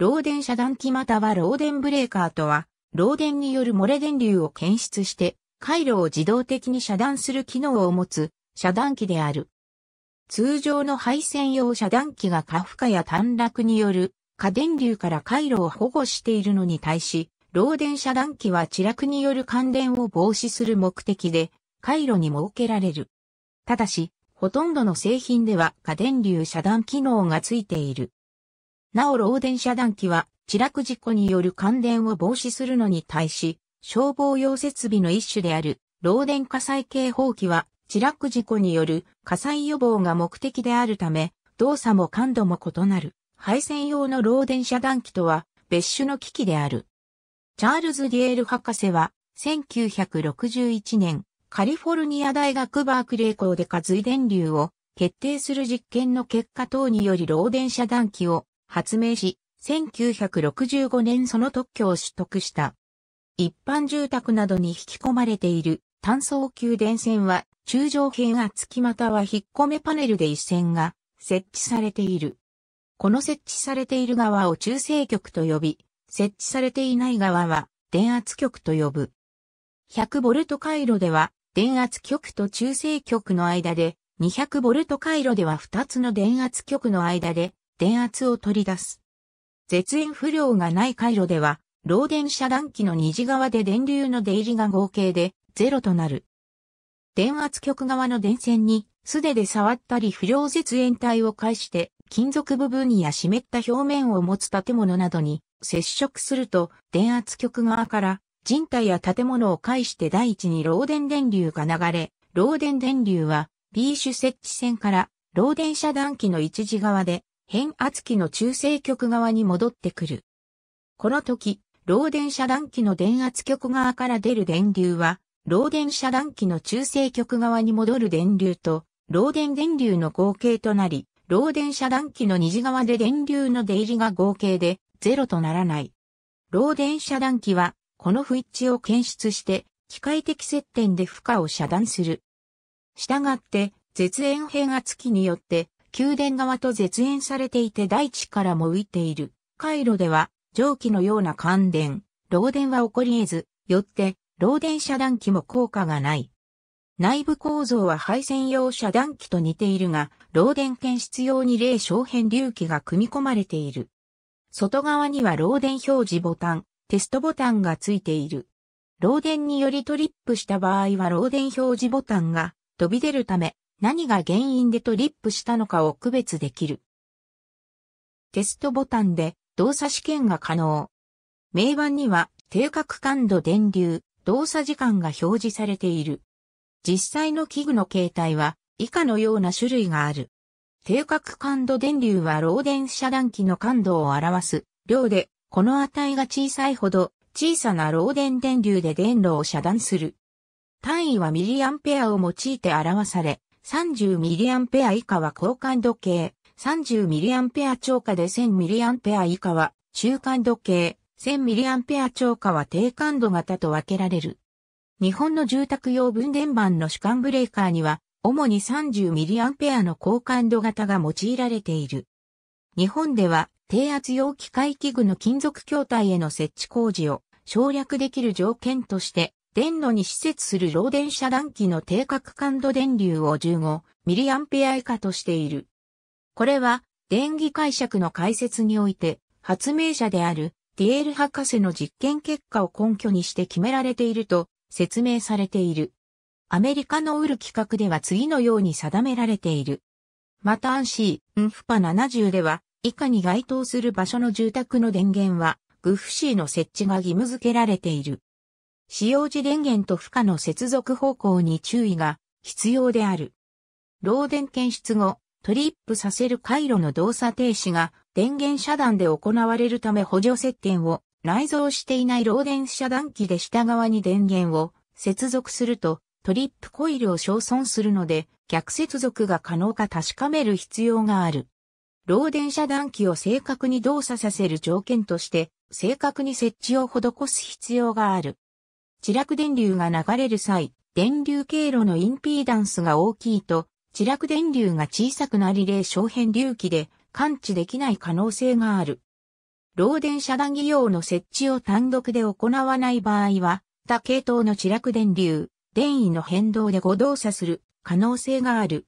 漏電遮断機または漏電ブレーカーとは、漏電による漏れ電流を検出して、回路を自動的に遮断する機能を持つ遮断機である。通常の配線用遮断機が過負荷や短絡による過電流から回路を保護しているのに対し、漏電遮断機は地絡による感電を防止する目的で、回路に設けられる。ただし、ほとんどの製品では過電流遮断機能がついている。なお漏電遮断機は、地落事故による感電を防止するのに対し、消防用設備の一種である、漏電火災警報機は、地落事故による火災予防が目的であるため、動作も感度も異なる、配線用の漏電遮断機とは、別種の機器である。チャールズ・ディエール博士は、1961年、カリフォルニア大学バークレー校で火髄電流を決定する実験の結果等により漏電遮断機を発明し、1965年その特許を取得した。一般住宅などに引き込まれている単層給電線は中上辺圧木または引っ込めパネルで一線が設置されている。この設置されている側を中性極と呼び、設置されていない側は電圧極と呼ぶ。100V 回路では電圧極と中性極の間で、200V 回路では2つの電圧極の間で電圧を取り出す。絶縁不良がない回路では、漏電遮断器の二次側で電流の出入りが合計で0となる。電圧極側の電線に素手で触ったり不良絶縁体を介して金属部分や湿った表面を持つ建物などに接触すると電圧極側から人体や建物を介して第一に漏電電流が流れ、漏電電流は B 種設置線から漏電遮断器の一時側で変圧器の中性極側に戻ってくる。この時、漏電遮断器の電圧極側から出る電流は、漏電遮断器の中性極側に戻る電流と、漏電電流の合計となり、漏電遮断器の虹側で電流の出入りが合計でゼロとならない。漏電遮断器は、この不一致を検出して、機械的接点で負荷を遮断する。したがって、絶縁変圧器によって、宮殿側と絶縁されていて大地からも浮いている。回路では、蒸気のような感電、漏電は起こり得ず、よって、漏電遮断機も効果がない。内部構造は配線用遮断機と似ているが、漏電検出用に霊小変隆起が組み込まれている。外側には漏電表示ボタン、テストボタンがついている。漏電によりトリップした場合は漏電表示ボタンが飛び出るため、何が原因でトリップしたのかを区別できる。テストボタンで動作試験が可能。名板には定格感度電流、動作時間が表示されている。実際の器具の形態は以下のような種類がある。定格感度電流は漏電遮断器の感度を表す量で、この値が小さいほど小さな漏電電流で電路を遮断する。単位はミリアンペアを用いて表され、30mA 以下は高感度計、30mA 超過で 1000mA 以下は中感度計、1000mA 超過は低感度型と分けられる。日本の住宅用分電盤の主管ブレーカーには、主に 30mA の高感度型が用いられている。日本では、低圧用機械器具の金属筐体への設置工事を省略できる条件として、電路に施設する漏電遮断機の定格感度電流を 15mA 以下としている。これは、電気解釈の解説において、発明者であるディエール博士の実験結果を根拠にして決められていると説明されている。アメリカのウル規格では次のように定められている。またンシー、ウンフパ70では、以下に該当する場所の住宅の電源は、グフシーの設置が義務付けられている。使用時電源と負荷の接続方向に注意が必要である。漏電検出後、トリップさせる回路の動作停止が電源遮断で行われるため補助接点を内蔵していない漏電遮断機で下側に電源を接続するとトリップコイルを焼損するので逆接続が可能か確かめる必要がある。漏電遮断機を正確に動作させる条件として正確に設置を施す必要がある。地落電流が流れる際、電流経路のインピーダンスが大きいと、地落電流が小さくなり例小変流器で感知できない可能性がある。漏電遮断技用の設置を単独で行わない場合は、他系統の地落電流、電位の変動で誤動作する可能性がある。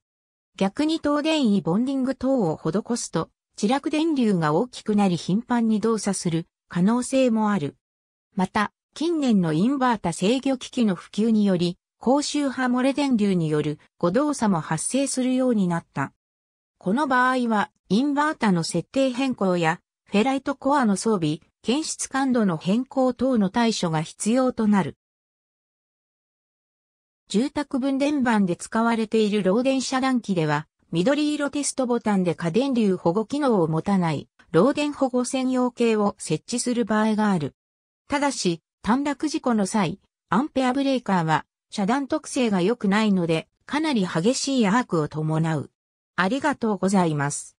逆に等電位ボンディング等を施すと、地落電流が大きくなり頻繁に動作する可能性もある。また、近年のインバータ制御機器の普及により、高周波漏れ電流による誤動作も発生するようになった。この場合は、インバータの設定変更や、フェライトコアの装備、検出感度の変更等の対処が必要となる。住宅分電盤で使われている漏電遮断機では、緑色テストボタンで過電流保護機能を持たない、漏電保護専用系を設置する場合がある。ただし、短絡事故の際、アンペアブレーカーは遮断特性が良くないので、かなり激しいアークを伴う。ありがとうございます。